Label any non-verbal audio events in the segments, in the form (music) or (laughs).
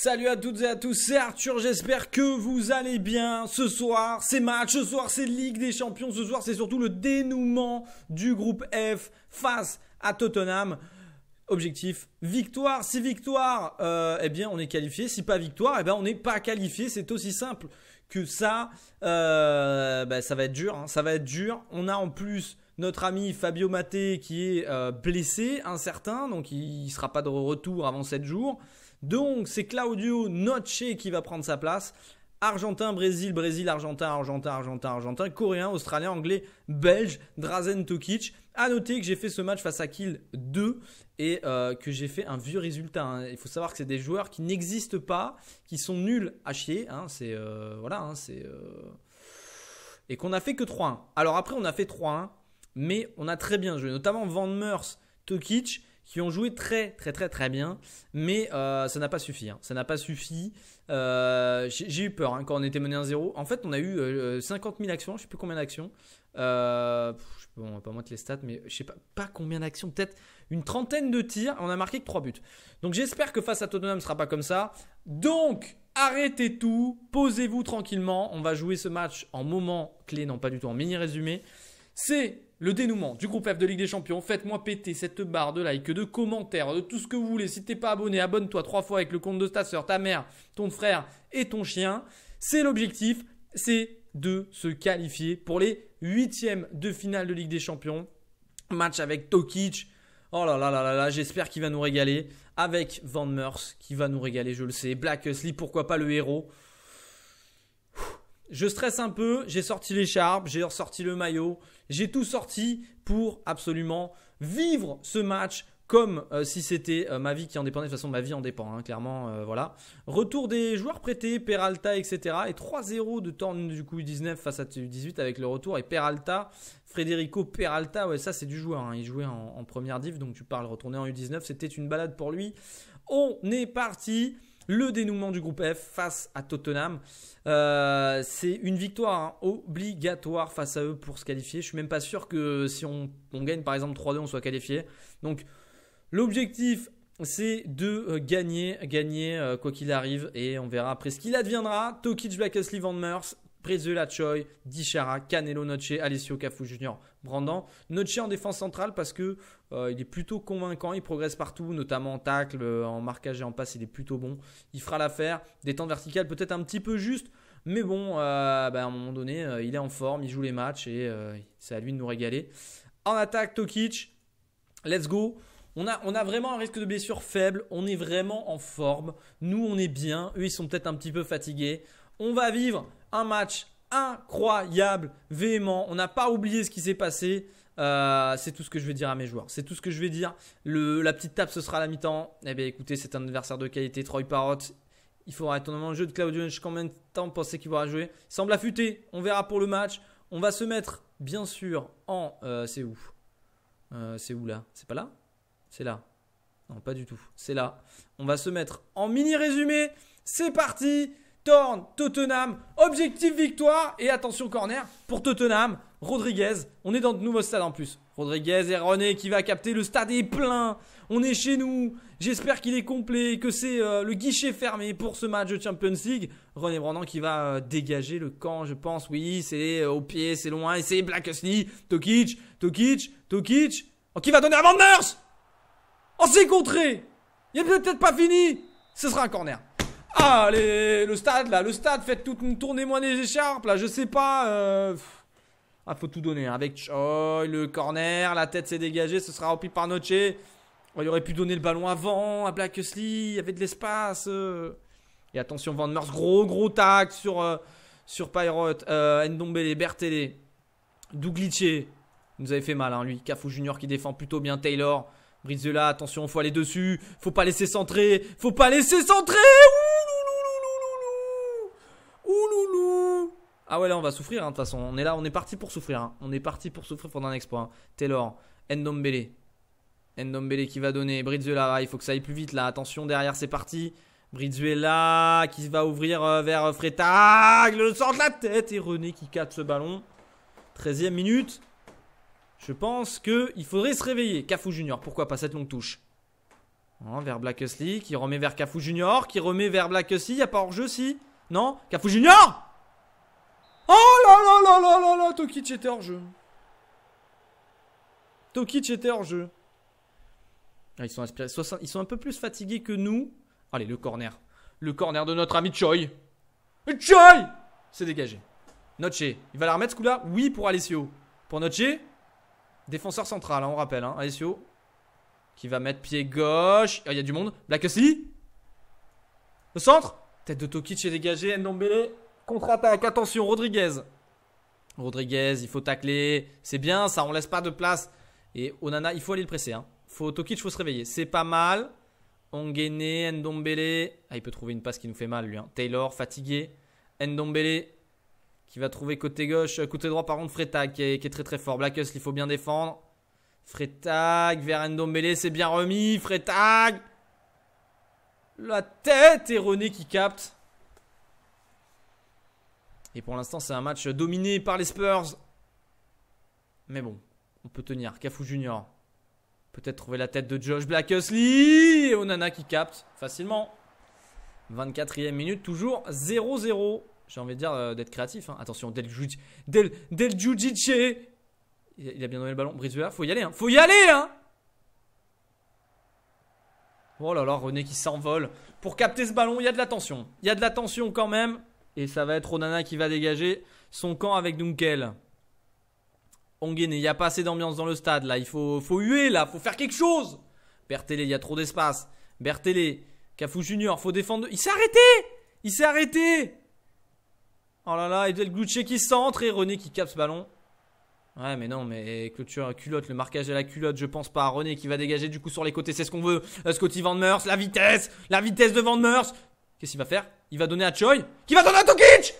Salut à toutes et à tous, c'est Arthur, j'espère que vous allez bien. Ce soir, c'est match, ce soir, c'est Ligue des Champions, ce soir, c'est surtout le dénouement du groupe F face à Tottenham. Objectif, victoire. Si victoire, euh, eh bien, on est qualifié. Si pas victoire, eh bien, on n'est pas qualifié. C'est aussi simple que ça. Euh, ben, ça va être dur, hein, ça va être dur. On a en plus notre ami Fabio Maté qui est euh, blessé, incertain, donc il ne sera pas de retour avant 7 jours. Donc c'est Claudio Noce qui va prendre sa place. Argentin, Brésil, Brésil, Argentin, Argentin, Argentin, Argentin, Coréen, Australien, Anglais, Belge, Drazen Tokic. A noter que j'ai fait ce match face à Kill 2 et euh, que j'ai fait un vieux résultat. Hein. Il faut savoir que c'est des joueurs qui n'existent pas, qui sont nuls à chier. Hein. C'est euh, voilà, hein, euh, et qu'on a fait que 3-1. Alors après, on a fait 3-1, mais on a très bien joué, notamment Van Meurs, Tokic qui ont joué très très très très bien, mais euh, ça n'a pas suffi. Hein. Ça n'a pas suffi. Euh, j'ai eu peur hein, quand on était mené 1-0. En fait, on a eu 50 euh, 000 actions, je sais plus combien d'actions. Euh, ne on va pas mettre les stats, mais je sais pas, pas combien d'actions, peut-être une trentaine de tirs. On a marqué que 3 buts. Donc j'espère que face à Tottenham, ce sera pas comme ça. Donc arrêtez tout, posez-vous tranquillement. On va jouer ce match en moment clé, non pas du tout en mini résumé. C'est le dénouement du groupe F de Ligue des Champions. Faites-moi péter cette barre de like, de commentaires, de tout ce que vous voulez. Si t'es pas abonné, abonne-toi trois fois avec le compte de ta soeur, ta mère, ton frère et ton chien. C'est l'objectif, c'est de se qualifier pour les huitièmes de finale de Ligue des Champions. Match avec Tokic. Oh là là là là là, j'espère qu'il va nous régaler. Avec Van Meurs qui va nous régaler, je le sais. Black Sleep, pourquoi pas le héros je stresse un peu, j'ai sorti l'écharpe, j'ai ressorti le maillot, j'ai tout sorti pour absolument vivre ce match comme euh, si c'était euh, ma vie qui en dépendait. De toute façon, ma vie en dépend, hein, clairement. Euh, voilà. Retour des joueurs prêtés, Peralta, etc. Et 3-0 de temps du coup u 19 face à u 18 avec le retour. Et Peralta, Federico Peralta, ouais, ça c'est du joueur. Hein. Il jouait en, première div, donc tu parles retourner en U19. C'était une balade pour lui. On est parti le dénouement du groupe F face à Tottenham. Euh, c'est une victoire hein, obligatoire face à eux pour se qualifier. Je suis même pas sûr que si on, gagne par exemple 3-2, on soit qualifié. Donc l'objectif c'est de euh, gagner, gagner euh, quoi qu'il arrive et on verra après ce qu'il adviendra. Tokic, Black Van Meurs la Choi, Dichara, Canelo Noce, Alessio Cafu Junior, Brandon. Noce en défense centrale parce que euh, il est plutôt convaincant, il progresse partout, notamment en tacle, euh, en marquage et en passe, il est plutôt bon. Il fera l'affaire. Des temps verticales peut-être un petit peu juste, mais bon, euh, bah, à un moment donné, il est en forme, il joue les matchs et c'est à lui de nous régaler. En attaque, Tokic, let's go. On a, on a, vraiment un risque de blessure faible, on est vraiment en forme, nous on est bien, eux ils sont peut-être un petit peu fatigués. On va vivre un match incroyable, véhément. On n'a pas oublié ce qui s'est passé. Euh, c'est tout ce que je vais dire à mes joueurs. C'est tout ce que je vais dire. la petite tape, ce sera à la mi-temps. Eh bien, écoutez, c'est un adversaire de qualité. Troy Parrot, il faudra être le jeu de Claudio Hench. Combien de temps pensez qu'il va jouer Il semble affûté. On verra pour le match. On va se mettre, bien sûr, en. Euh, c'est où euh, C'est où là C'est pas là C'est là. Non, pas du tout. C'est là. On va se mettre en mini résumé. C'est parti Tottenham, objectif victoire et attention corner pour Tottenham, Rodriguez, on est dans de nouveaux stades en plus. Rodriguez et René qui va capter, le stade est plein, on est chez nous, j'espère qu'il est complet, que c'est euh, le guichet fermé pour ce match de Champions League. René Brandon qui va euh, dégager le camp je pense, oui c'est euh, au pied, c'est loin, et c'est Blackesley, Tokic, Tokic, Tokic, oh, qui va donner à Van On oh, s'est contré, il n'est peut-être pas fini, ce sera un corner. Allez, le stade là, le stade, faites tout, tournez-moi des écharpes là, je sais pas. Euh, ah, faut tout donner. Hein. Avec Choi, le corner, la tête s'est dégagée, ce sera rempli par Noche. Oh, il aurait pu donner le ballon avant à Blacksley, il y avait de l'espace. Euh. Et attention, Van Meurs, gros gros tac sur, euh, sur Pyrot, Ndombele, Bertele, Douglitché. nous avait fait mal, hein, lui. Cafou Junior qui défend plutôt bien Taylor. Brizola, attention, faut aller dessus. Faut pas laisser centrer. Faut pas laisser centrer. Ah ouais, là on va souffrir, hein, de toute façon. On est là, on est parti pour souffrir. Hein. On est parti pour souffrir pendant un exploit. Hein. Taylor, Ndombele. Ndombele qui va donner. Brizuela, il faut que ça aille plus vite là. Attention, derrière c'est parti. Brizuela qui va ouvrir euh, vers euh, Fretag Le sort de la tête et René qui capte ce ballon. 13 e minute. Je pense que Il faudrait se réveiller. Cafu Junior, pourquoi pas cette longue touche Vers Black qui remet vers Cafu Junior, qui remet vers Black Husley, Il a pas hors-jeu si Non Cafu Junior Oh là là là là là là Tokic était hors jeu. Tokic était hors jeu. Ah, ils, sont ils sont un peu plus fatigués que nous. Allez, le corner. Le corner de notre ami Choi. Choi C'est dégagé. Noche. Il va la remettre ce coup-là Oui, pour Alessio. Pour Noche. Défenseur central, hein, on rappelle. Hein. Alessio. Qui va mettre pied gauche. Ah, il y a du monde. Black le Au centre. Tête de Tokic est dégagée. Ndombele. Contre-attaque, attention, Rodriguez. Rodriguez, il faut tacler. C'est bien ça, on laisse pas de place. Et Onana, il faut aller le presser. Hein. Faut, Tokic, faut se réveiller. C'est pas mal. Ongene, Ndombele. Ah, il peut trouver une passe qui nous fait mal, lui. Hein. Taylor, fatigué. Ndombele, qui va trouver côté gauche. Euh, côté droit, par contre, Fretag qui est, très très fort. Blackus il faut bien défendre. Fretag vers Ndombele, c'est bien remis. Fretag La tête et René qui capte. Et pour l'instant, c'est un match dominé par les Spurs. Mais bon, on peut tenir. Cafu Junior. Peut-être trouver la tête de Josh Blackhusley. Et Onana qui capte facilement. 24e minute, toujours 0-0. J'ai envie de dire euh, d'être créatif. Hein. Attention, Del, giudice Il a bien donné le ballon. Brizuela, faut y aller. Hein. Faut y aller. Hein. oh là là, René qui s'envole. Pour capter ce ballon, il y a de la tension. Il y a de la tension quand même et ça va être Onana qui va dégager son camp avec Dunkel. Onguene, il n'y a pas assez d'ambiance dans le stade là, il faut, faut huer là, faut faire quelque chose. Berthélé, il y a trop d'espace. Berthélé, Cafou Junior, faut défendre. Il s'est arrêté Il s'est arrêté Oh là là, peut-être Gluché qui centre et René qui capte ce ballon. Ouais, mais non, mais clôture culotte, le marquage à la culotte, je pense pas. René qui va dégager du coup sur les côtés, c'est ce qu'on veut. Euh, Scotty Van Meurs, la vitesse, la vitesse de Van Meurs. Qu'est-ce qu'il va faire il va donner à Choi. Qui va donner à Tokic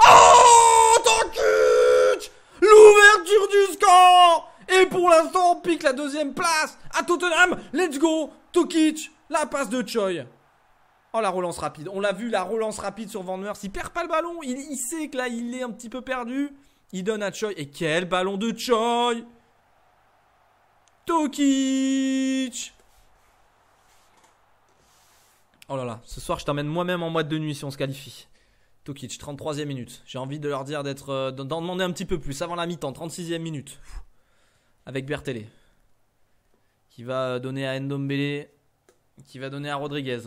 Oh Tokic L'ouverture du score Et pour l'instant, on pique la deuxième place à Tottenham. Let's go Tokic La passe de Choi. Oh la relance rapide. On l'a vu, la relance rapide sur Van Meurs. Il perd pas le ballon. Il, il, sait que là, il est un petit peu perdu. Il donne à Choi. Et quel ballon de Choi Tokic Oh là là, ce soir je t'emmène moi-même en boîte de nuit si on se qualifie. Tokic, 33 ème minute. J'ai envie de leur dire d'être, euh, d'en demander un petit peu plus avant la mi-temps, 36 ème minute. avec Bertelé. Qui va donner à Ndombele. Qui va donner à Rodriguez.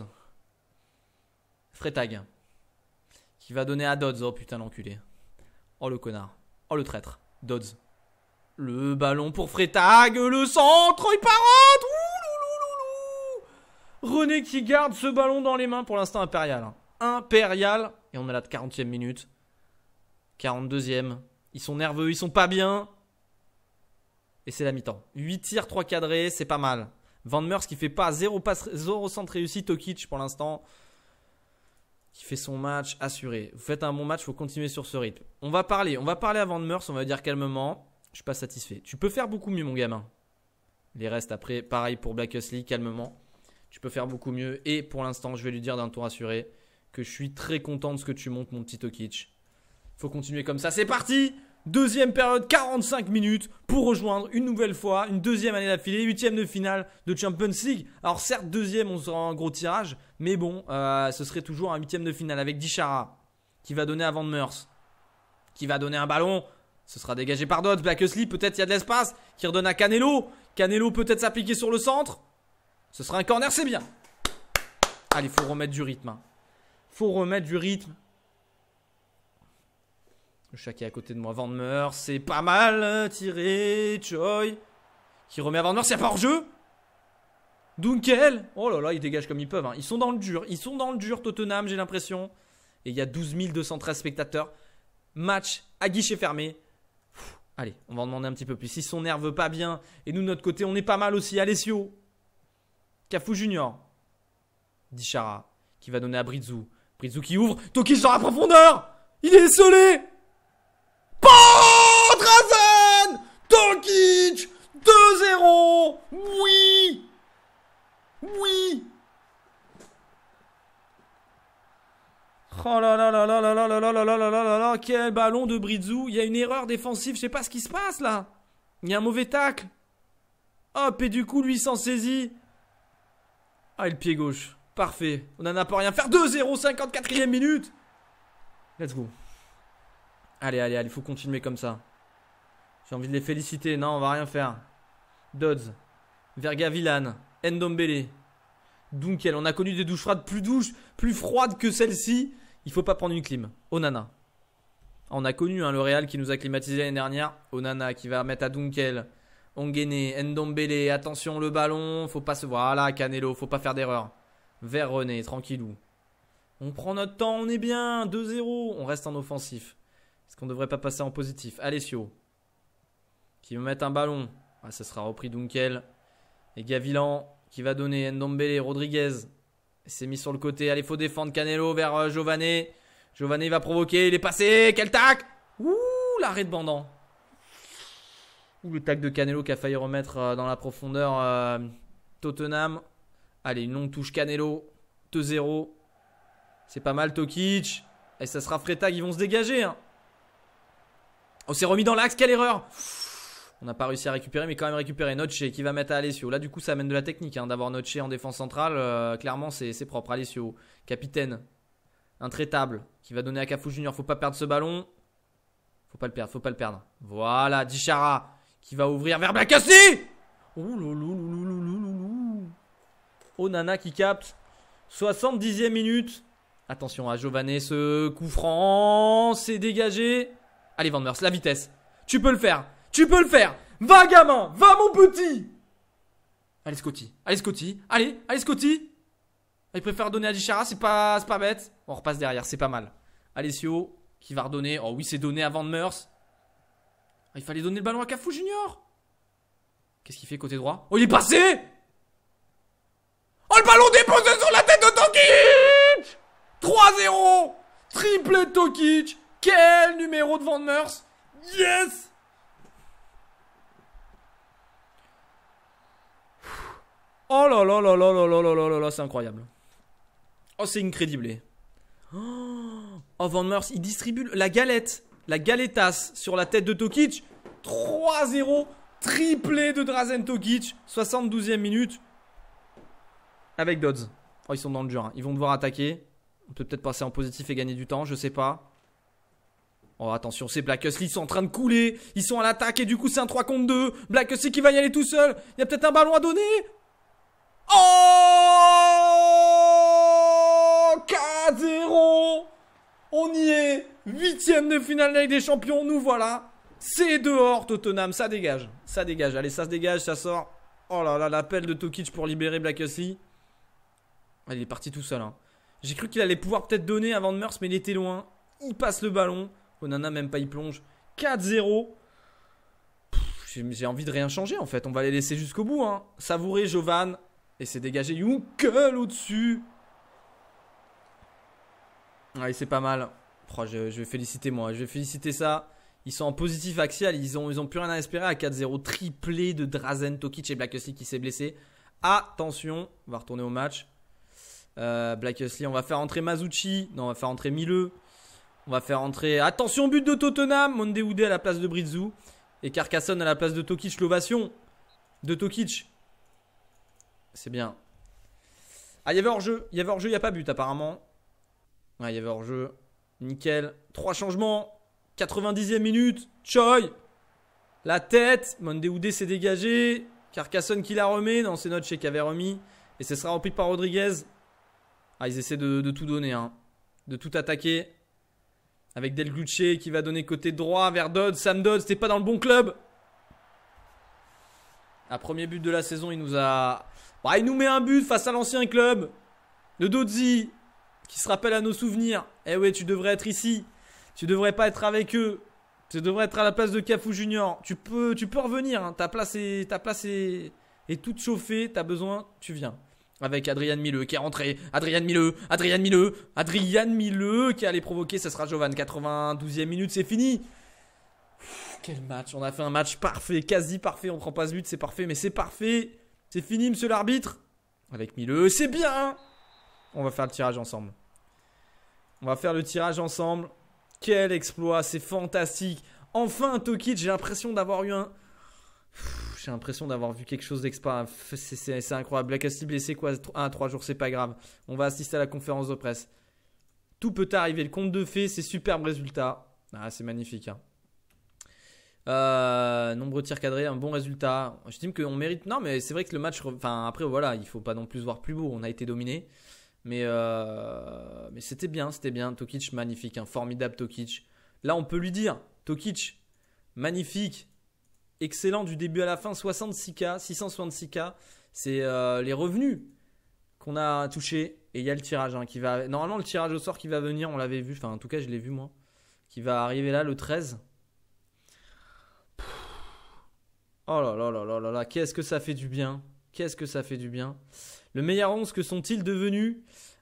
Freitag, Qui va donner à Dodds. Oh putain, l'enculé. Oh le connard. Oh le traître. Dodds. Le ballon pour Freitag, Le centre. Il part René qui garde ce ballon dans les mains pour l'instant impérial. Hein. Impérial. Et on est là de 40e minute. 42e. Ils sont nerveux, ils sont pas bien. Et c'est la mi-temps. 8 tirs, 3 cadrés, c'est pas mal. Van Meurs qui fait pas 0 passe, 0 centre au Tokic pour l'instant. Qui fait son match assuré. Vous faites un bon match, faut continuer sur ce rythme. On va parler, on va parler à Van Meurs, on va dire calmement. Je suis pas satisfait. Tu peux faire beaucoup mieux, mon gamin. Les restes après, pareil pour Black calmement tu peux faire beaucoup mieux. Et pour l'instant, je vais lui dire d'un ton rassuré que je suis très content de ce que tu montes, mon petit Tokic. Faut continuer comme ça. C'est parti Deuxième période, 45 minutes pour rejoindre une nouvelle fois une deuxième année d'affilée, huitième de finale de Champions League. Alors certes, deuxième, on sera en gros tirage, mais bon, euh, ce serait toujours un huitième de finale avec Dichara qui va donner à de Meurs, qui va donner un ballon. Ce sera dégagé par d'autres. Blackesley, peut-être il y a de l'espace, qui redonne à Canelo. Canelo peut-être s'appliquer sur le centre. Ce sera un corner, c'est bien. Allez, faut remettre du rythme. Hein. Faut remettre du rythme. Le chat qui est à côté de moi, Van Meur, c'est pas mal euh, tiré, Choi. Qui remet à Van c'est pas hors-jeu Dunkel Oh là là, ils dégagent comme ils peuvent. Hein. Ils sont dans le dur, ils sont dans le dur, Tottenham, j'ai l'impression. Et il y a 12 213 spectateurs. Match à guichet fermé. allez, on va en demander un petit peu plus. Ils sont veut pas bien. Et nous, de notre côté, on est pas mal aussi. Alessio, Cafou Junior, Dichara qui va donner à Brizou. Brizou qui ouvre, Tokic dans la profondeur Il est isolé PANTRAZEN Tokic 2-0 Oui Oui Oh là là là là là là là là là là là là là là Quel ballon de Brizou Il y a une erreur défensive, je sais pas ce qui se passe là Il y a un mauvais tacle Hop, et du coup lui s'en saisit ah, le pied gauche. Parfait. On n'en a pas rien faire. 2-0, 54 e minute. Let's go. Allez, allez, allez, il faut continuer comme ça. J'ai envie de les féliciter. Non, on va rien faire. Dodds, Verga Villan, Dunkel. On a connu des douches froides plus douches, plus froides que celle-ci. Il faut pas prendre une clim. Onana. On a connu hein, le Real qui nous a climatisé l'année dernière. Onana qui va mettre à Dunkel. Onguene, Ndombele, attention le ballon, faut pas se voir. là Canelo, faut pas faire d'erreur. Vers René, tranquillou. On prend notre temps, on est bien, 2-0, on reste en offensif. Est-ce qu'on devrait pas passer en positif Alessio, qui va mettre un ballon. Ah, ça sera repris Dunkel. Et Gavilan, qui va donner Ndombele, Rodriguez. s'est mis sur le côté, allez, faut défendre Canelo vers euh, Giovanni. Giovanni va provoquer, il est passé, quel tac Ouh, l'arrêt de bandant ou le tac de Canelo qui a failli remettre euh, dans la profondeur euh, Tottenham. Allez, une longue touche Canelo. 2-0. C'est pas mal, Tokic. Et ça sera Fretag, ils vont se dégager. On hein. s'est oh, remis dans l'axe, quelle erreur On n'a pas réussi à récupérer, mais quand même récupérer Noche qui va mettre à Alessio. Là, du coup, ça amène de la technique hein, d'avoir Noche en défense centrale. Euh, clairement, c'est propre. Alessio, capitaine, intraitable, qui va donner à Cafu Junior. Faut pas perdre ce ballon. Faut pas le perdre, faut pas le perdre. Voilà, Dichara. Qui va ouvrir vers Blackassi Oh Nana qui capte. 70e minute. Attention à Giovannet, ce coup franc, c'est dégagé. Allez Van Meurs, la vitesse. Tu peux le faire. Tu peux le faire. Va gamin, va mon petit. Allez Scotty, allez Scotty, allez, allez Scotty. Ah, il préfère donner à Dichara, c'est pas, pas bête. On repasse derrière, c'est pas mal. Alessio qui va redonner. Oh oui, c'est donné à Van Meurs. Ah, il fallait donner le ballon à Cafou Junior. Qu'est-ce qu'il fait côté droit Oh, il est passé Oh, le ballon déposé sur la tête de Tokic 3-0 Triple Tokic Quel numéro de Van Yes Oh là là là là là là là là là là, c'est incroyable. Oh, c'est incroyable. Oh, Van il distribue la galette. La Galetas sur la tête de Tokic. 3-0. Triplé de Drazen Tokic. 72e minute. Avec Dodds. Oh, ils sont dans le dur. Hein. Ils vont devoir attaquer. On peut peut-être passer en positif et gagner du temps. Je sais pas. Oh, attention, c'est Black ils sont en train de couler, ils sont à l'attaque et du coup c'est un 3 contre 2. Black qui va y aller tout seul, il y a peut-être un ballon à donner. Oh k 0 On y est Huitième de finale avec des champions, nous voilà. C'est dehors, Tottenham, ça dégage. Ça dégage, allez, ça se dégage, ça sort. Oh là là, l'appel de Tokic pour libérer Black Hussey. Ah, il est parti tout seul. Hein. J'ai cru qu'il allait pouvoir peut-être donner avant de Meurs, mais il était loin. Il passe le ballon. on a même pas, il plonge. 4-0. J'ai envie de rien changer en fait. On va les laisser jusqu'au bout. Hein. Savourer Jovan. Et c'est dégagé. Junkel au-dessus. Allez, ah, c'est pas mal. Oh, je, vais féliciter moi, je vais féliciter ça. Ils sont en positif axial, ils ont, plus rien à espérer à 4-0 triplé de Drazen, Tokic et Black qui s'est blessé. Attention, on va retourner au match. Euh, Black on va faire entrer Mazuchi, non, on va faire entrer Mileux. On va faire entrer, attention, but de Tottenham, Mondehoudé à la place de Brizou Et Carcassonne à la place de Tokic, l'ovation de Tokic. C'est bien. Ah, il y avait hors-jeu, il y avait hors-jeu, il n'y a pas but apparemment. Ah, il y avait hors-jeu. Nickel. Trois changements. 90e minute. Choi. La tête. Mondeoudé s'est dégagé. Carcassonne qui la remet. Non, c'est Noche qui avait remis. Et ce sera rempli par Rodriguez. Ah, ils essaient de, tout donner. Hein. De tout attaquer. Avec Del qui va donner côté droit vers Dodd. Sam Dodd, c'était pas dans le bon club. À premier but de la saison, il nous a. Bah, il nous met un but face à l'ancien club. Le Dodzi qui se rappelle à nos souvenirs. Eh ouais, tu devrais être ici. Tu devrais pas être avec eux. Tu devrais être à la place de Cafou Junior. Tu peux, tu peux revenir. Hein. Ta place est, ta place toute chauffée. T'as besoin, tu viens. Avec Adrian Milleux qui est rentré. Adrian Milleux Adrian Milleux Adriane Milleux qui allait provoquer. Ce sera Jovan. 92e minute, c'est fini. quel match. On a fait un match parfait, quasi parfait. On prend pas ce but, c'est parfait, mais c'est parfait. C'est fini, monsieur l'arbitre. Avec Milleux c'est bien. On va faire le tirage ensemble. On va faire le tirage ensemble. Quel exploit, c'est fantastique. Enfin, Tokid j'ai l'impression d'avoir eu un. J'ai l'impression d'avoir vu quelque chose d'expert. C'est incroyable. La Castille blessé quoi Ah, 3 jours, c'est pas grave. On va assister à la conférence de presse. Tout peut arriver. Le compte de fées, c'est superbe résultat. Ah, c'est magnifique. Hein. Euh, nombreux tirs cadrés, un bon résultat. J'estime qu'on mérite. Non, mais c'est vrai que le match. Enfin, après, voilà, il faut pas non plus voir plus beau. On a été dominé. Mais, euh, mais c'était bien, c'était bien. Tokic, magnifique, un hein. formidable Tokic. Là, on peut lui dire, Tokic, magnifique, excellent du début à la fin, 66K, 666K. C'est euh, les revenus qu'on a touchés. Et il y a le tirage hein, qui va. Normalement, le tirage au sort qui va venir, on l'avait vu, enfin, en tout cas, je l'ai vu moi, qui va arriver là le 13. oh là là là là là là, qu'est-ce que ça fait du bien! Qu'est-ce que ça fait du bien. Le meilleur 11, que sont-ils devenus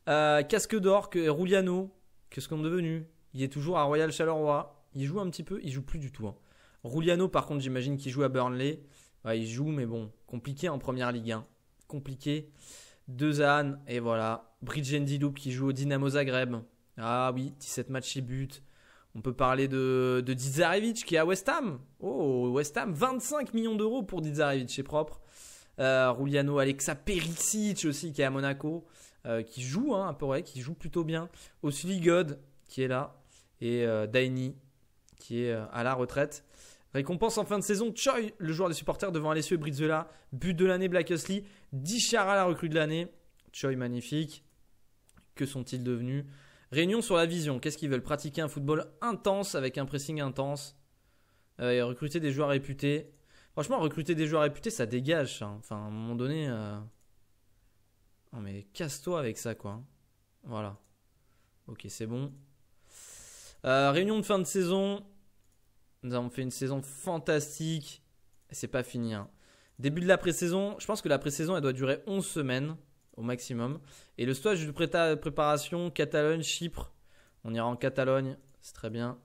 euh, Casque d'or, que Rouliano, qu'est-ce qu'on est devenu Il est toujours à Royal Charleroi. Il joue un petit peu, il joue plus du tout. Hein. Ruliano par contre, j'imagine qu'il joue à Burnley. il joue, mais bon, compliqué en première Ligue Compliqué. Deux ânes, et voilà. Bridgendiloup Loop qui joue au Dynamo Zagreb. Ah oui, 17 matchs et but On peut parler de, de Dizarevic qui est à West Ham. Oh, West Ham, 25 millions d'euros pour Dizarevic, c'est propre. Euh, Ruliano Alexa Perisic aussi qui est à Monaco, euh, qui joue un hein, peu qui joue plutôt bien. Aussi God qui est là et euh, Daini qui est à la retraite. Récompense en fin de saison, Choi, le joueur des supporters devant Alessio et Brizola, but de l'année Black Husley, Dichara la recrue de l'année, Choi magnifique. Que sont-ils devenus Réunion sur la vision. Qu'est-ce qu'ils veulent Pratiquer un football intense avec un pressing intense. recruter des joueurs réputés. Franchement, recruter des joueurs réputés, ça dégage. Hein. Enfin, à un moment donné. Euh, non, mais casse-toi avec ça, quoi. Hein. Voilà. Ok, c'est bon. Euh, réunion de fin de saison. Nous avons fait une saison fantastique. c'est pas fini. Hein. Début de la pré-saison. Je pense que la pré-saison, elle doit durer 11 semaines au maximum. Et le stage de préparation, Catalogne, Chypre. On ira en Catalogne. C'est très bien.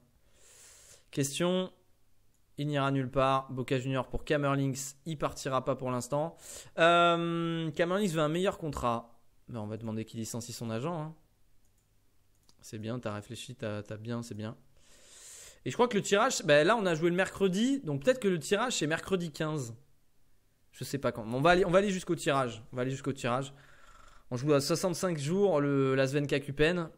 Question il n'ira nulle part. Boca Junior pour Kamerlinks, il partira pas pour l'instant. Euh, veut un meilleur contrat. Ben, on va demander qu'il licencie son agent. Hein. C'est bien, t'as réfléchi, t'as as bien, c'est bien. Et je crois que le tirage, ben là on a joué le mercredi, donc peut-être que le tirage c'est mercredi 15. Je sais pas quand. On va aller, jusqu'au tirage. On va aller jusqu'au tirage. On joue à 65 jours le la Sven Cupen.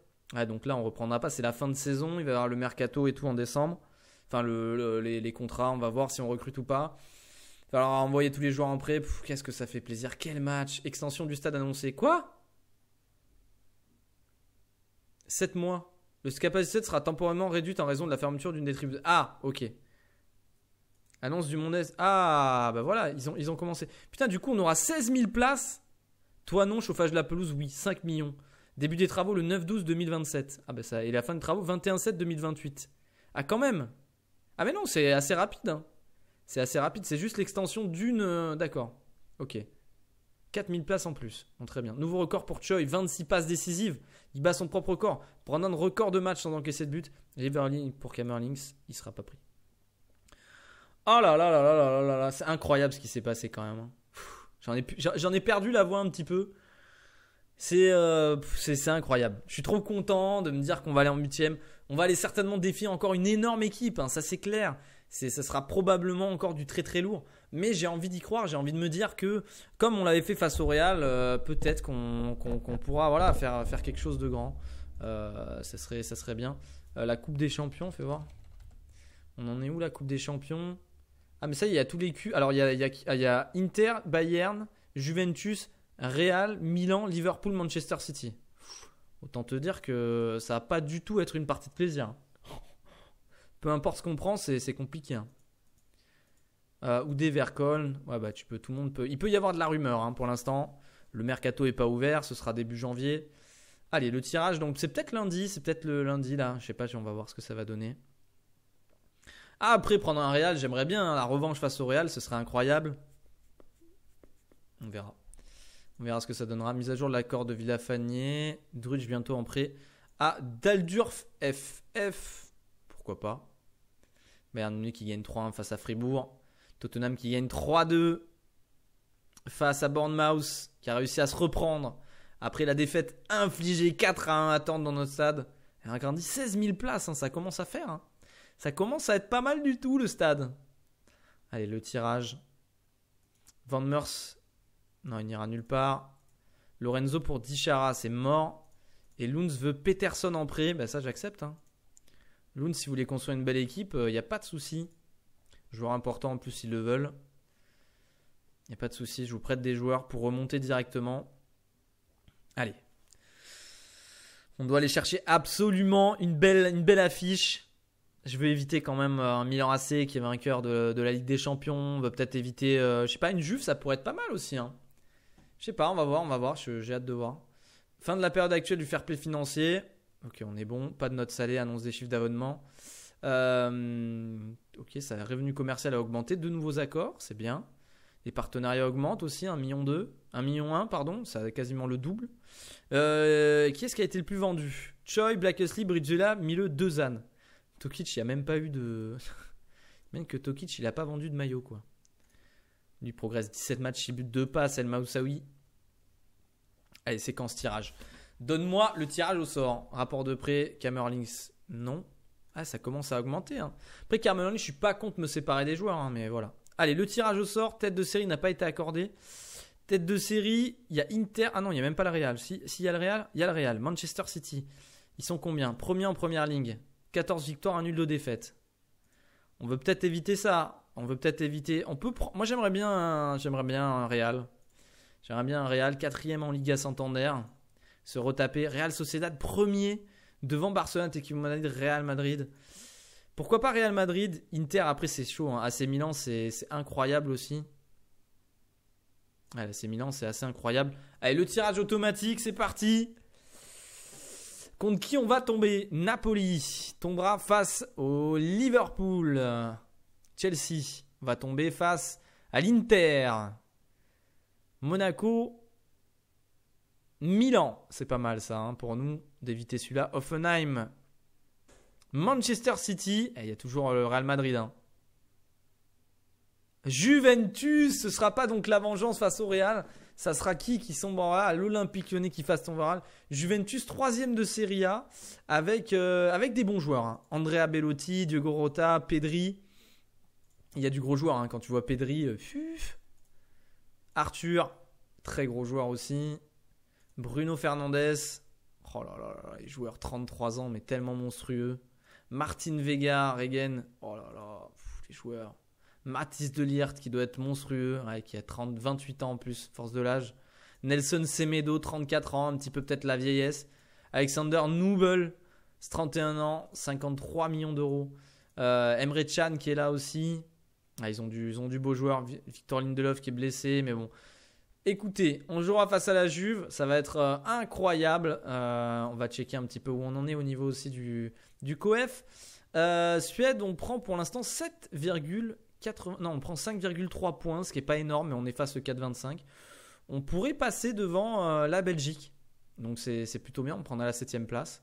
donc là on reprendra pas, c'est la fin de saison, il va y avoir le mercato et tout en décembre enfin les, contrats, on va voir si on recrute ou pas. Alors envoyer tous les joueurs en prêt, qu'est-ce que ça fait plaisir, quel match, extension du stade annoncé. quoi 7 mois. Le capacité sera temporairement réduite en raison de la fermeture d'une des tribunes. Ah, ok. Annonce du monde. Ah, bah voilà, ils ont, ils ont commencé. Putain, du coup, on aura 16 000 places. Toi, non, chauffage de la pelouse, oui, 5 millions. Début des travaux le 9-12-2027. Ah, ben ça, et la fin des travaux 21-7-2028. Ah, quand même ah mais non, c'est assez rapide. Hein. C'est assez rapide, c'est juste l'extension d'une... Euh, d'accord, ok. 4000 places en plus. très bien. Nouveau record pour Choi, 26 passes décisives. Il bat son propre record. Pour un record de match sans encaisser de but, pour Kamerlings, il sera pas pris. Oh là là là là là là là, c'est incroyable ce qui s'est passé quand même. Hein. J'en ai, j'en ai perdu la voix un petit peu. Euh, c'est, c'est, incroyable. Je suis trop content de me dire qu'on va aller en huitième. On va aller certainement défier encore une énorme équipe, hein, ça c'est clair. ça sera probablement encore du très très lourd. Mais j'ai envie d'y croire, j'ai envie de me dire que, comme on l'avait fait face au Real, euh, peut-être qu'on, pourra voilà, faire, faire quelque chose de grand. Euh, ça, serait, ça serait bien. Euh, la Coupe des Champions, fais voir. On en est où la Coupe des Champions Ah, mais ça, il y a tous les culs. Alors, il ah, il y a Inter, Bayern, Juventus, Real, Milan, Liverpool, Manchester City. Autant te dire que ça va pas du tout être une partie de plaisir. (laughs) Peu importe ce qu'on prend, c'est compliqué. Hein. Euh, ou des Vercol. Ouais, bah, tu peux, tout le monde peut. Il peut y avoir de la rumeur hein, pour l'instant. Le mercato est pas ouvert, ce sera début janvier. Allez, le tirage, donc c'est peut-être lundi, c'est peut-être le lundi là. Je sais pas si on va voir ce que ça va donner. Ah, après, prendre un Real, j'aimerais bien. Hein, la revanche face au Real, ce serait incroyable. On verra. On verra ce que ça donnera. Mise à jour de l'accord de Villafanier. Drudge bientôt en prêt à Daldurf FF. Pourquoi pas Bayern qui gagne 3-1 face à Fribourg. Tottenham qui gagne 3-2 face à Bournemouth qui a réussi à se reprendre après la défaite infligée 4-1 à attendre dans notre stade. Elle a grandi 16 000 places, hein, ça commence à faire. Hein. Ça commence à être pas mal du tout le stade. Allez, le tirage. Van Meurs non, il n'ira nulle part. Lorenzo pour Dichara, c'est mort. Et Lunds veut Peterson en prêt. Ben ça, j'accepte. Hein. si vous voulez construire une belle équipe, il euh, n'y a pas de souci. Joueur important en plus, ils le veulent. Il n'y a pas de souci. Je vous prête des joueurs pour remonter directement. Allez. On doit aller chercher absolument une belle, une belle affiche. Je veux éviter quand même euh, un Milan AC qui est vainqueur de, la Ligue des Champions. On va peut-être éviter, je euh, je sais pas, une Juve, ça pourrait être pas mal aussi. Hein. Je sais pas, on va voir, on va voir. J'ai hâte de voir. Fin de la période actuelle du fair play financier. Ok, on est bon. Pas de note salée, annonce des chiffres d'abonnement. Euh, ok, ça, revenu commercial a augmenté. De nouveaux accords, c'est bien. Les partenariats augmentent aussi, Un million. 1 million 1, pardon, ça a quasiment le double. Euh, qui est-ce qui a été le plus vendu Choi, Usley, Bridgela, Milleux, Dezan. Tokic, il n'y a même pas eu de... (laughs) même que Tokic, il n'a pas vendu de maillot, quoi. Il progresse 17 matchs, il bute 2 passes. El Saoui. Allez, séquence tirage. Donne-moi le tirage au sort. Rapport de prêt, Kamerlings. non. Ah, ça commence à augmenter. Hein. Après, Kamerlings, je suis pas contre me séparer des joueurs, hein, mais voilà. Allez, le tirage au sort, tête de série n'a pas été accordée. Tête de série, il y a Inter. Ah non, il n'y a même pas le Real. S'il si y a le Real, il y a le Real. Manchester City. Ils sont combien Premier en première ligne. 14 victoires, un nul de défaite. On veut peut-être éviter ça. On veut peut-être éviter. On peut. Moi, j'aimerais bien. J'aimerais bien un Real. J'aimerais bien un Real quatrième en Liga Santander. Se retaper. Real Sociedad premier devant Barcelone, Tequimo de Real Madrid. Pourquoi pas Real Madrid, Inter après c'est chaud. à hein. AC Milan c'est incroyable aussi. Milan c'est assez incroyable. Allez le tirage automatique, c'est parti. Contre qui on va tomber Napoli tombera face au Liverpool. Chelsea va tomber face à l'Inter. Monaco, Milan, c'est pas mal ça hein, pour nous d'éviter celui-là. Offenheim, Manchester City, eh, il y a toujours le Real Madrid. Hein. Juventus, ce sera pas donc la vengeance face au Real. Ça sera qui qui sombrera à l'Olympique Lyonnais qui fasse tomber Juventus troisième de Serie A avec, euh, avec des bons joueurs. Hein. Andrea Bellotti, Diego Rota, Pedri. Il y a du gros joueur. Hein. Quand tu vois Pedri, euh, Arthur, très gros joueur aussi. Bruno Fernandez, oh là là là, les joueurs 33 ans, mais tellement monstrueux. Martin Vega, Regen, oh là là, les joueurs. Mathis Delirte qui doit être monstrueux, qui a 28 ans en plus, force de l'âge. Nelson Semedo, 34 ans, un petit peu peut-être la vieillesse. Alexander Noubel, 31 ans, 53 millions d'euros. Euh, Emre Chan qui est là aussi, ah, ils, ont du, ont du beau joueur. Victor Lindelof qui est blessé, mais bon. Écoutez, on jouera face à la Juve, ça va être euh, incroyable. Euh, on va checker un petit peu où on en est au niveau aussi du, du COEF. Euh, Suède, on prend pour l'instant 7,4 non, on prend 5,3 points, ce qui n'est pas énorme, mais on est efface le 4,25. On pourrait passer devant la Belgique, donc c'est plutôt bien, on prend à la 7 ème place.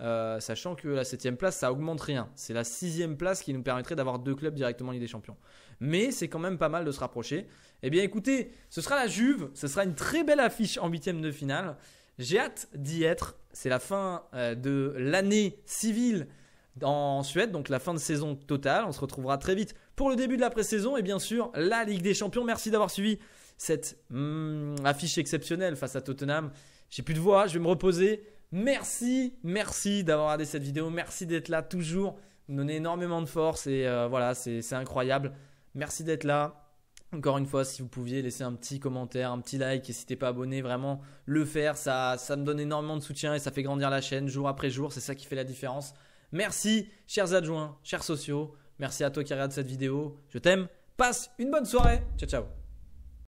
Euh, sachant que la 7 place, ça augmente rien. C'est la 6 place qui nous permettrait d'avoir deux clubs directement en Ligue des Champions. Mais c'est quand même pas mal de se rapprocher. Eh bien écoutez, ce sera la Juve, ce sera une très belle affiche en 8 de finale. J'ai hâte d'y être. C'est la fin euh, de l'année civile en Suède, donc la fin de saison totale. On se retrouvera très vite pour le début de la pré-saison et bien sûr la Ligue des Champions. Merci d'avoir suivi cette hum, affiche exceptionnelle face à Tottenham. J'ai plus de voix, je vais me reposer. Merci, merci d'avoir regardé cette vidéo. Merci d'être là toujours. Vous me donnez énormément de force et euh, voilà, c'est incroyable. Merci d'être là. Encore une fois, si vous pouviez laisser un petit commentaire, un petit like, et si t'es pas abonné, vraiment le faire, ça, ça me donne énormément de soutien et ça fait grandir la chaîne jour après jour, c'est ça qui fait la différence. Merci, chers adjoints, chers sociaux, merci à toi qui regarde cette vidéo, je t'aime, passe une bonne soirée, ciao ciao.